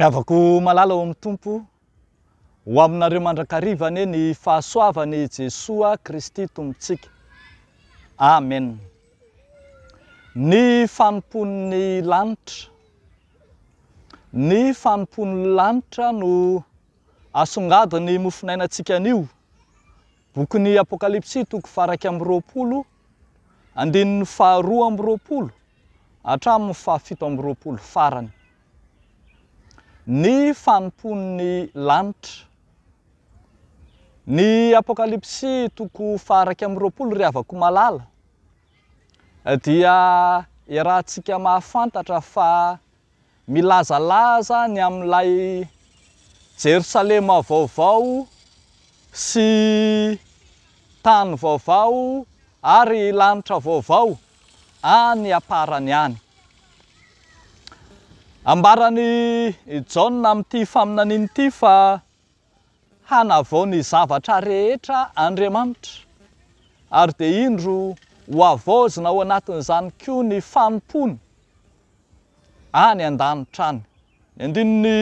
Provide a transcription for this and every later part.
rh avako malala ao amn'ny tompo ho aminareo mandrakarivanye ny fahasoavany jesos a kristy tompotsika amen ny fanomponny lanitra ny fanompon'ny lanitra no asongadiny mofinainantsika anio bokyny apokalipsy toko faraky amby roapolo andinin'ny faharoa amb roapolo atraminy fahafito amb roapolo farany ny fanomponiny lanitra ny apokalipsy toko faraky amy roapolo ry avako malala dia irahantsika mahafantatra fa milazalaza ny am'lay jerosalema vaovao sy tany vaovao ary lanitra vaovao a ny aparany any ambarany jauna ami''ity faminaninyity fa hanavao ny zavatra rehetra andriamanitra ary de indro ho avaozyna ho anatin'izany ko ny fanimpony any an-danitra any ny andino ny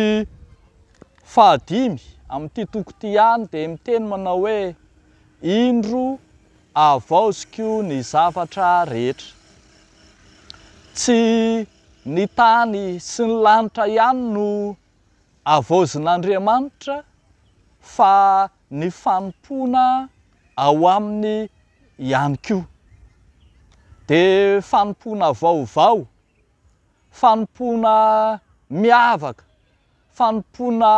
fahadimy am''ity toko ty any di miteny manao hoe indro avaozyko ny zavatra rehetra tsy ny tany sy ny lanitra ihany no avaozin'andriamanitra fa ny fanompoana ao aminy ihany ko de fanimpona vaovao fanompoana miavaka fanompoana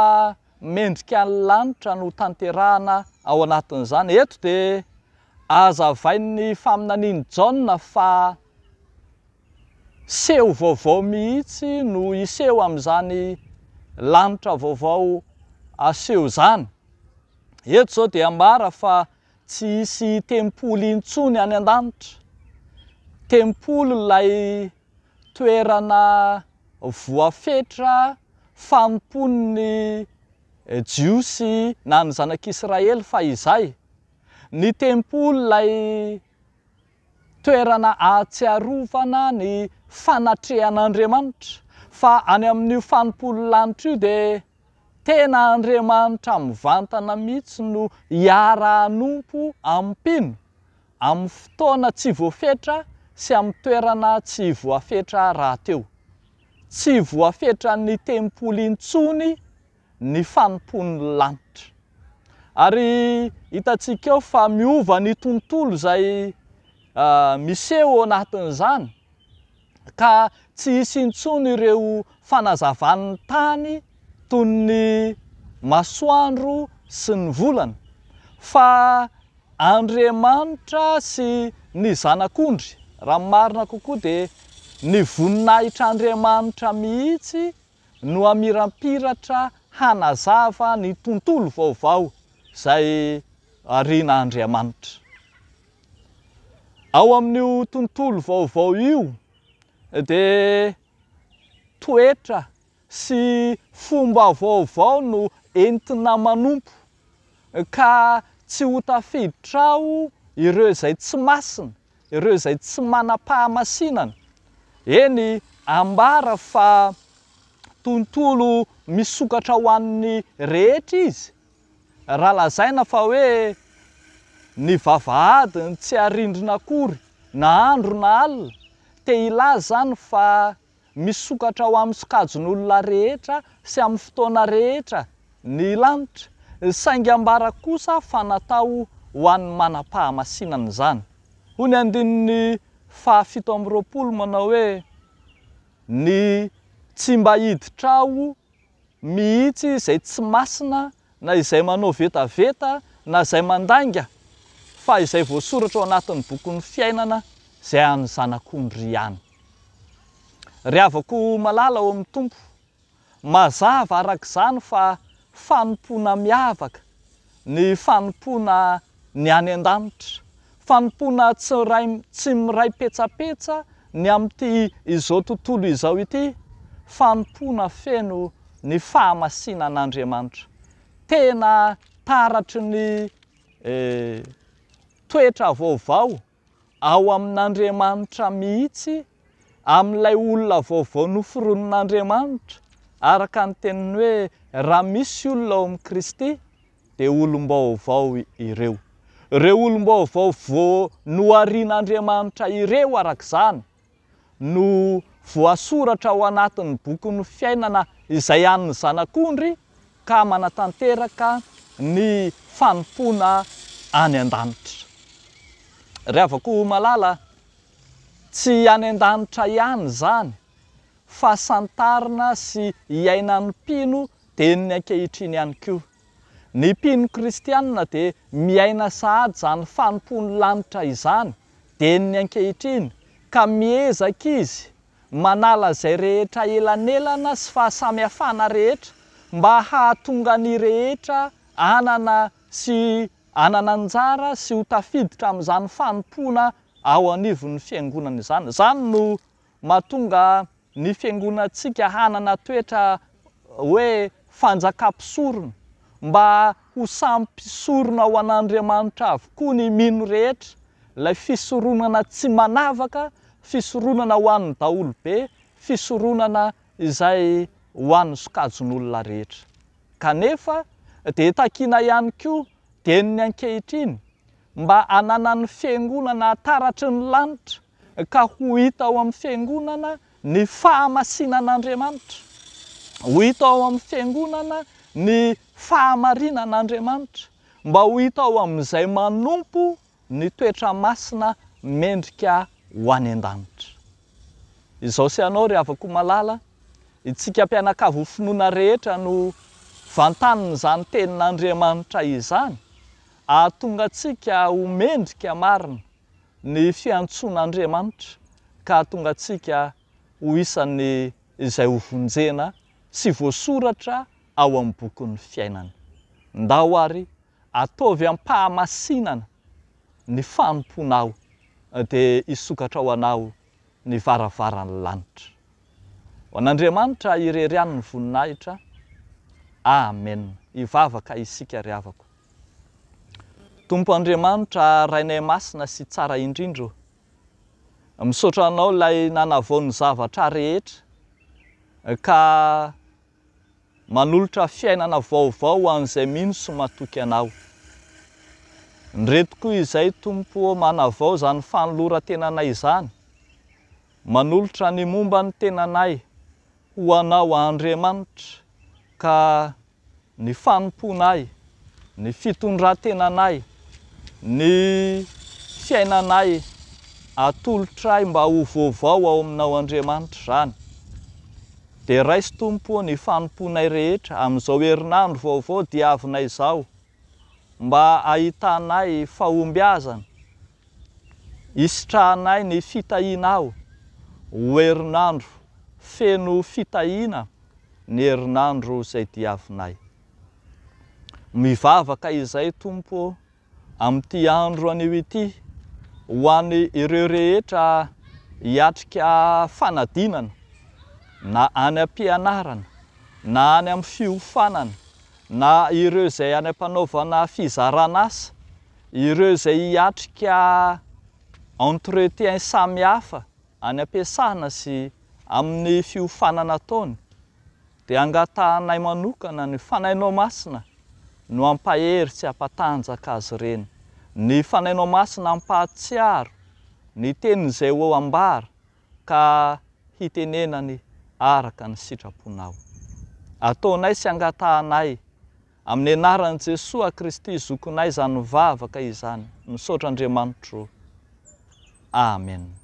mendrika any lanitra no tanterahana ao anatin'izany eto de azavain'ny faminaniny jaue fa seho vaovao mihitsy no iseho am'izany lanitra vaovao aseho zany eto zao de amara fa tsy isy tempoly intsony any an-danitra tempoly lay toerana voafetra famponiny jiosy na ny zanak'israely fa izay ny tempoly lay toerana atsiarovana ny fanatrehan'andriamanitra fa any amin'ny fanompono lanitra io de tenaandriamanitra mi vantana mihitsy no iarahnompo amy pino am'y fotoana tsy voafetra sy am'y toerana tsy voafetra rahateo tsy voafetra ny tempolyintsony ny fanimpony lanitra ary hitatsikaeo fa miova ny tontolo zay Ah, miseo o anatin'izany ka tsy hisintsony ireo fanazavan'ny tany tony ny masoandro sy ny volany fa andriamanitra sy ny zanak'ondry raha nmarina kokoa di ny voninahitraandriamanitra mihitsy no amirampiratra hanazava ny tontolo vaovao zay arina andriamanitra ao amin'io tontolo vaovao io de toetra sy fomba vaovao no entina manompo ka tsy ho tafiditrao ireo zay tsy masina ireo zay tsy manam-pahamasinana eny ambara fa tontolo misokatra hoaniny rehetra izy raha lazaina fa hoe ny vavahadiny tsy arindrinaakory na andro na alina te ila zany fa misokatra ho am'ny sokajon'olona rehetra sy am'y fotoana rehetra ny lanitra nsaingambarak kosa fa natao ho an'ny mana-pahamasinany zany hoy ny andininy fahafito amyroapolo manao hoe ny tsymbahiditrao mihitsy zay tsy masina na izay manao vetaveta na zay mandanga fa izay voasoratra ao anatin'ny bokon'ny fiainana zay an'ny zanak'ondry ihany ry avako malala ao amin'ny tompo mazava arak'izany fa fanompona miavaka ny fanimpoana ny any an-danitra fanompoana tsyray tsy miray petsapetsa ny ami''ity izao tontolo izao ity fanompona feno ny fahamasina an'andriamanitra tena taratry ny eh, toetra vaovao ao amin'andriamanitra mihitsy amin'ilay olona vaovao nofironon'andriamanitra araka ny teniny hoe raha misy olona ao amin'ni kristy de olombaovao ireo reo olombaovao vo no arin'andriamanitra ireo arak'izany no voasoratra ao anatiny boky no fiainana izay any zanak'ondry ka manatanteraka ny fanompoana any an-danitra reh avako o malala tsy any an-danitra ihany zany fahasantarina sy hiainany mpino de nny ankehitriny ihany ko ny mpino kristiana de miaina sahady zany fanompony lanitra izany de nny ankehitriny ka miezaka izy manala zay rehetra elanelana sy faasamihafana rehetra mba hahatonga any rehetra anana sy anananjara sy ho tafiditra am'izany fanompoana ao anivony fiangonany izany zany no matonga ny fiangonatsika hanana toetra hoe fanjakampisorona mba ho samy pisorona aho an'andriamanitra avokoa ny mino rehetra lay fisoronana tsy manavaka fisoronana ho any daolobe fisoronana izay ho an'ny sokajon'olona rehetra kanefa de takina ihany ko deniny ankehitrainy mba ananan'ny fiangonana ataratry ny lanitra ka ho ita ao amin'ny fiangonana ny fahamasinan'andriamanitra ho hita ao amin'ny fiangonana ny fahamarinan'andriamanitra mba ho hita ao amin'izay manompo ny toetra masina mendrika ho any an-danitra izaho sy anao ry avako malala itsika ampianakavo finoana rehetra no vantaniny zany tenin'andriamanitra izany atonga tsika homendrika marina ny fiantsoan'andriamanitra ka tonga tsika ho isany izay hovonjena sy voasoratra ao ami'ny bokyn'ny fiainany ndahoary ataovy ampahamasinana ny fanomponao di isokatra ao anao ny varavarany lanitra ho an'andriamanitra irery any ny voninahitra amen ivavaka isika ry avako tompo andriamanitra rainay masina sy tsara indrindro misotranao lay nanavaony zavatra rehetra ka manolotra fiainana vaovao oan'izay minoso matoky anao ndretoko izay tompo manavao zany fanolora tenanay zany manolotra ny mombany tenaanay ho anao aandriamanitra ka ny fanimponay ny fitondrantenanay ny fiainanay atolotra y mba o vaovao ao aminao andriamanitra zany de raisy tompoo ny fanimponay rehetra am'izao erinandro vaovao diavinay zao mba ahitanay faombyazany isitrahanay ny fitahina ao ho erinandro feno fitahina ny herinandro zay diavinay mivavaka izay tompoo ami''ity andro anyoity ho any ireo rehetra iatrika fanadinana na any am-pianarana na any amy fiofanana na ireo zay any am-panaovana fizaranasa ireo zay hiatrika entretén samy hafa any ampiasahana sy amin'ny fiofanana ataony de angatanay manokana ny fanainao masina no ampahery tsy ampatanjaka azy reny ny fanainao masina ampahatsiaro ny tenin'zay o ao ambara ka hitenenany araka ny sitraponao ataonay sy angatanay amin'ny anaran' jesos a kristy zokonay zany vavaka izany misotra andriamanitro amen